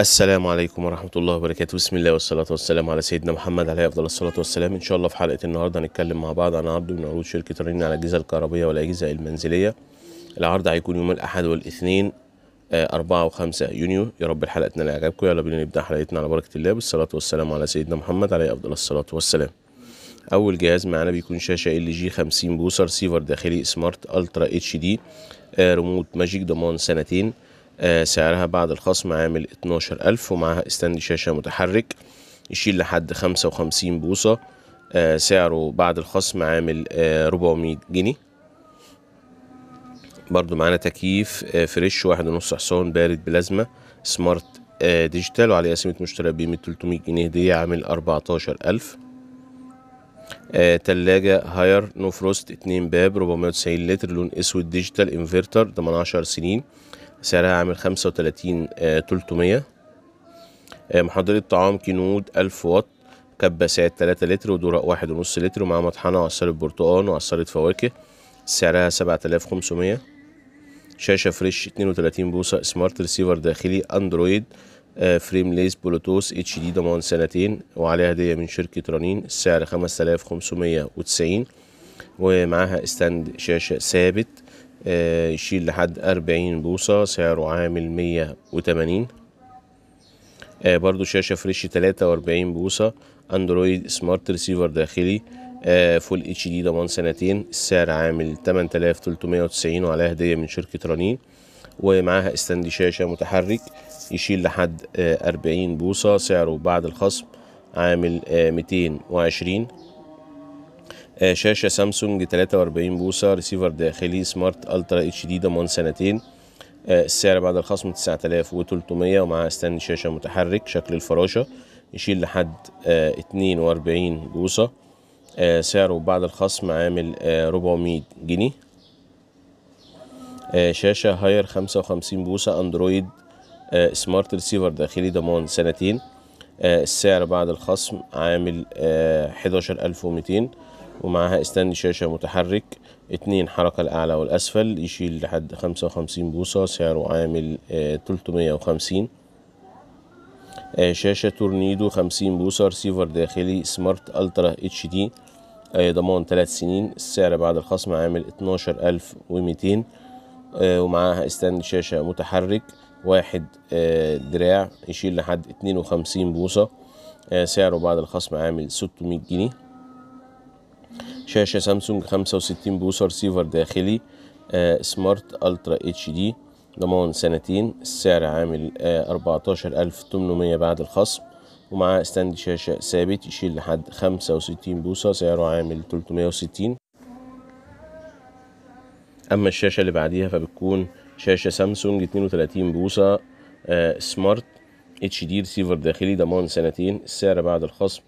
السلام عليكم ورحمة الله وبركاته بسم الله والصلاة والسلام على سيدنا محمد عليه أفضل الصلاة والسلام إن شاء الله في حلقة النهاردة هنتكلم مع بعض عن عرض من عروض شركة رنين على الأجهزة الكهربية والأجهزة المنزلية العرض هيكون يوم الأحد والاثنين آه، أربعة وخمسة يونيو يا رب الحلقة تنال إعجابكم يلا بينا نبدأ حلقتنا على بركة الله بالصلاة والسلام على سيدنا محمد عليه أفضل الصلاة والسلام أول جهاز معانا بيكون شاشة ال جي 50 بوصة رسيفر داخلي سمارت ألترا اتش دي آه، ريموت ماجيك ضمان سنتين آه، سعرها بعد الخصم عامل 12000 ومعها استند شاشة متحرك يشيل لحد 55 بوصة آه، سعره بعد الخصم عامل 400 آه، جنيه برضو معانا تكييف فريش واحد ونص حصان بارد بلازما سمارت ديجيتال وعليه قسمة مشترى بقيمة 300 جنيه دي عامل 14000 تلاجة هاير نو فروست اتنين باب 490 لتر لون اسود ديجيتال انفرتر 18 سنين سعرها عامل خمسة وتلاتين آه، تلتمية آه، محضرة طعام كينود ألف واط كبسات تلاتة لتر ودورق واحد ونص لتر ومعاها مطحنة وعصارة برتقان وعصارة فواكه سعرها سبعة آلاف خمسمية شاشة فريش اتنين وتلاتين بوصة سمارت ريسيفر داخلي أندرويد آه، فريم ليس بلوتوس اتش دي ضمان سنتين وعليها هدية من شركة رنين السعر خمسة آلاف خمسمية وتسعين ومعاها استند شاشة ثابت آه، يشيل لحد أربعين بوصة سعره عامل مية وتمانين آه، برضو شاشة فريش تلاتة وأربعين بوصة اندرويد سمارت ريسيفر داخلي آه، فول اتش دي ضمان سنتين السعر عامل وتسعين وعليها هدية من شركة رنين ومعاها استند شاشة متحرك يشيل لحد أربعين بوصة سعره بعد الخصم عامل ميتين وعشرين آه، شاشه سامسونج 43 بوصه ريسيفر داخلي سمارت الترا اتش دي ضمان سنتين آه، السعر بعد الخصم 9300 ومعاه استنى شاشه متحرك شكل الفراشه يشيل لحد 42 آه، بوصه سعره بعد الخصم عامل 400 جنيه شاشة هاير 55 بوصة اندرويد سمارت ريسيفر داخلي ضمان سنتين السعر بعد الخصم عامل 11200 ومعاها استند شاشة متحرك اتنين حركة الأعلى والأسفل يشيل لحد خمسة وخمسين بوصة سعره عامل آه، تلتمية وخمسين آه، شاشة تورنيدو خمسين بوصة رسيفر داخلي سمارت ألترا اتش دي آه، ضمان تلات سنين السعر بعد الخصم عامل اتناشر ألف وميتين ومعاها استند شاشة متحرك واحد دراع يشيل لحد اتنين وخمسين بوصة سعره بعد الخصم عامل ستمية جنيه شاشة سامسونج 65 بوصة ريسيفر داخلي آه سمارت الترا اتش دي ضمان سنتين السعر عامل آه 14800 بعد الخصم ومعاه ستاند شاشة ثابت يشيل لحد 65 بوصة سعره عامل 360 أما الشاشة اللي بعديها فبتكون شاشة سامسونج 32 بوصة آه سمارت اتش دي ريسيفر داخلي ضمان سنتين السعر بعد الخصم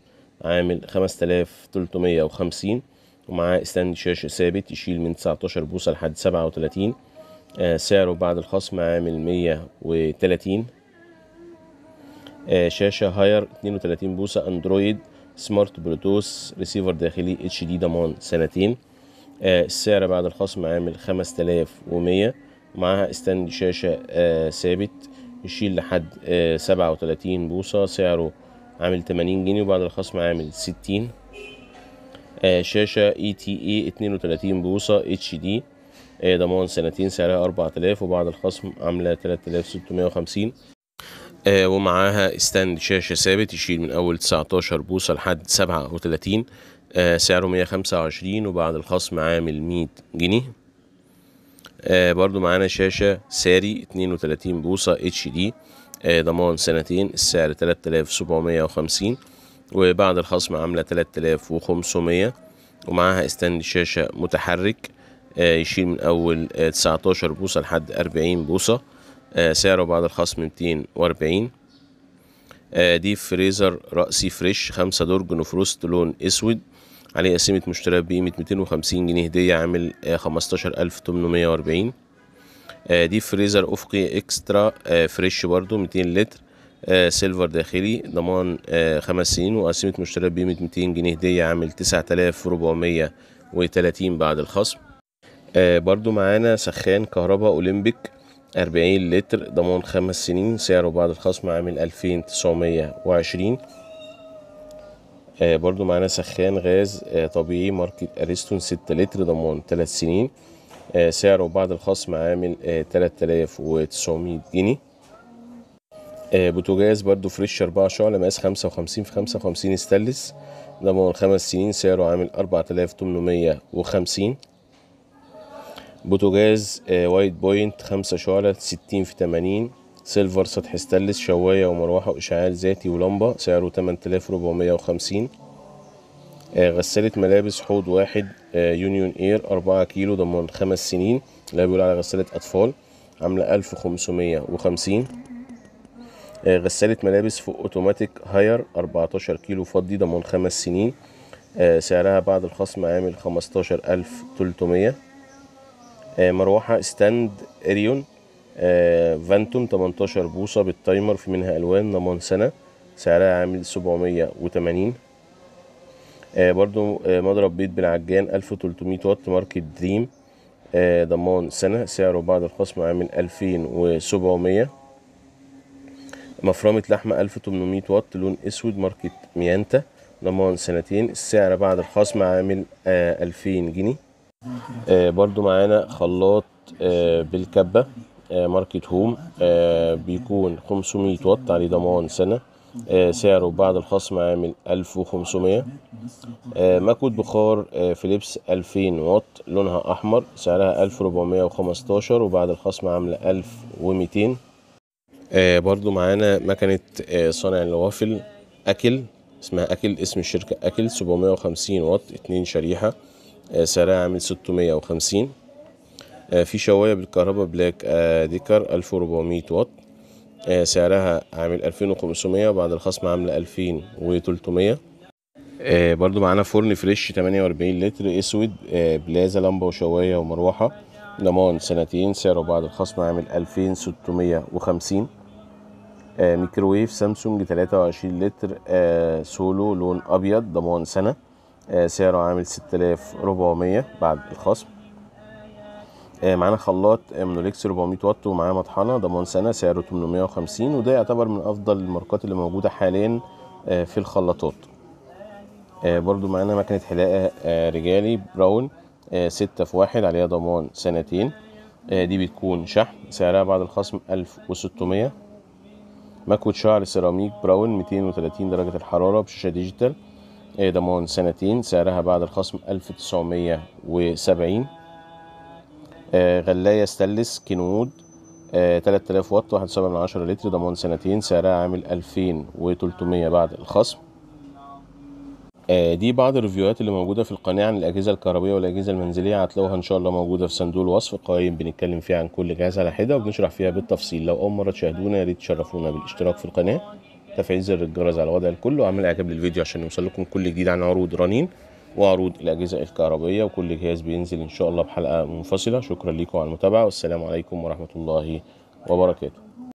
عامل 5350 ومعاه ستاند شاشه ثابت يشيل من 19 بوصه لحد 37 آه سعره بعد الخصم عامل 130 آه شاشه هاير 32 بوصه اندرويد سمارت بلوتوس ريسيفر داخلي اتش دي ضمان سنتين آه السعر بعد الخصم عامل 5100 ومعاها ستاند شاشه آه، ثابت يشيل لحد آه 37 بوصه سعره عامل 80 جنيه وبعد الخصم عامل 60 آه، شاشة اي تي اي 32 بوصة اتش آه، دي ضمان سنتين سعرها 4000 وبعد الخصم عاملة 3650 آه، ومعاها استند شاشة ثابت يشيل من أول 19 بوصة لحد 37 سعره 125 وبعد الخصم عامل 100 جنيه برضو معانا شاشة ساري 32 بوصة اتش دي ضمان سنتين السعر 3750 وبعد الخصم عاملة 3500 ومعاها استند شاشة متحرك آه، يشيل من أول 19 آه، بوصة لحد 40 بوصة آه، سعره بعد الخصم 240 دي فريزر رأسي فريش خمسة درج نفروست لون أسود عليه قسيمة مشتريات بقيمة 250 جنيه هدية عامل 15840 دي فريزر أفقي إكسترا فريش برضو 200 لتر آه، سيلفر داخلي ضمان آه، خمس سنين وقسيمة مشتريات بقيمة 200 جنيه دي عامل 9430 بعد الخصم آه، برضو معانا سخان كهرباء أولمبيك 40 لتر ضمان خمس سنين سعره بعد الخصم عامل 2920 برضو معانا سخان غاز طبيعي ماركة أريستون 6 لتر ضمان 3 سنين سعره بعد الخصم عامل 3900 جنيه آه، بوتوجاز برضو فريش 4 شعلة مقاس 55 في 55 ستانلس ضمان خمس سنين سعره عامل 4850 بوتوجاز آه، وايت بوينت 5 شعلة 60 في 80 سيلفر سطح ستانلس شواية ومروحة وإشعال ذاتي ولمبة سعره 8450 آه، غسالة ملابس حوض واحد يونيون اير أربعة كيلو ضمان خمس سنين لا بيقول على غسالة أطفال عاملة ألف خمسمية وخمسين آه، غسالة ملابس فوق اوتوماتيك هاير 14 كيلو فضي ضمان خمس سنين آه، سعرها بعد الخصم عامل 15300 آه، مروحة ستاند اريون فانتوم 18 بوصة بالتايمر في منها الوان ضمان سنة سعرها عامل 780 برضو مضرب بيت بالعجان 1300 وات ماركة دريم ضمان سنة سعره بعد الخصم عامل 2700 مفرمة لحمة 1800 واط لون اسود ماركة ميانتا ضمان سنتين السعر بعد الخصم عامل آه 2000 جنيه آه برضو معانا خلاط آه بالكبة آه ماركة هوم آه بيكون 500 واط عليه ضمان سنة آه سعره بعد الخصم عامل 1500 آه مكوة بخار آه فيليبس 2000 واط لونها أحمر سعرها 1415 وبعد الخصم عامل 1200 آه، برضو معانا مكنه آه، صانع الوافل اكل اسمها اكل اسم الشركه اكل 750 واط اتنين شريحه آه، سعرها عامل 650 في شوايه بالكهرباء بلاك ديكر 1400 واط سعرها عامل 2500 بعد الخصم عامله 2300 برضو معانا فرن فريش 48 لتر اسود بلازا لمبه وشوايه ومروحه ضمان سنتين سعره بعد الخصم عامل 2650 آه، ميكروويف سامسونج 23 لتر آه، سولو لون ابيض ضمان سنه آه، سعره عامل 6400 بعد الخصم معانا خلاط منوليكس 400 واط ومعاه مطحنه ضمان سنه سعره 850 وده يعتبر من افضل الماركات اللي موجوده حاليا في الخلاطات برضو معانا مكنه حلاقه رجالي براون ستة في واحد عليها ضمان سنتين دي بتكون شحن سعرها بعد الخصم 1600 مكوة شعر سيراميك براون 230 درجة الحرارة بشاشة ديجيتال ضمان سنتين سعرها بعد الخصم 1970 آه، غلاية ستانلس كينوود 3000 آه، واط 1.7 لتر ضمان سنتين سعرها عامل 2300 بعد الخصم آه، دي بعض الريفيوهات اللي موجوده في القناه عن الاجهزه الكهربائيه والاجهزه المنزليه هتلاقوها ان شاء الله موجوده في صندوق الوصف قايم بنتكلم فيها عن كل جهاز على حده وبنشرح فيها بالتفصيل لو اول مره تشاهدونا يا ريت تشرفونا بالاشتراك في القناه تفعيل زر الجرس على وضع الكل وعمل اعجاب للفيديو عشان يوصل لكم كل جديد عن عروض رنين وعروض الاجهزه الكهربائيه وكل جهاز بينزل ان شاء الله بحلقه منفصله شكرا لكم على المتابعه والسلام عليكم ورحمه الله وبركاته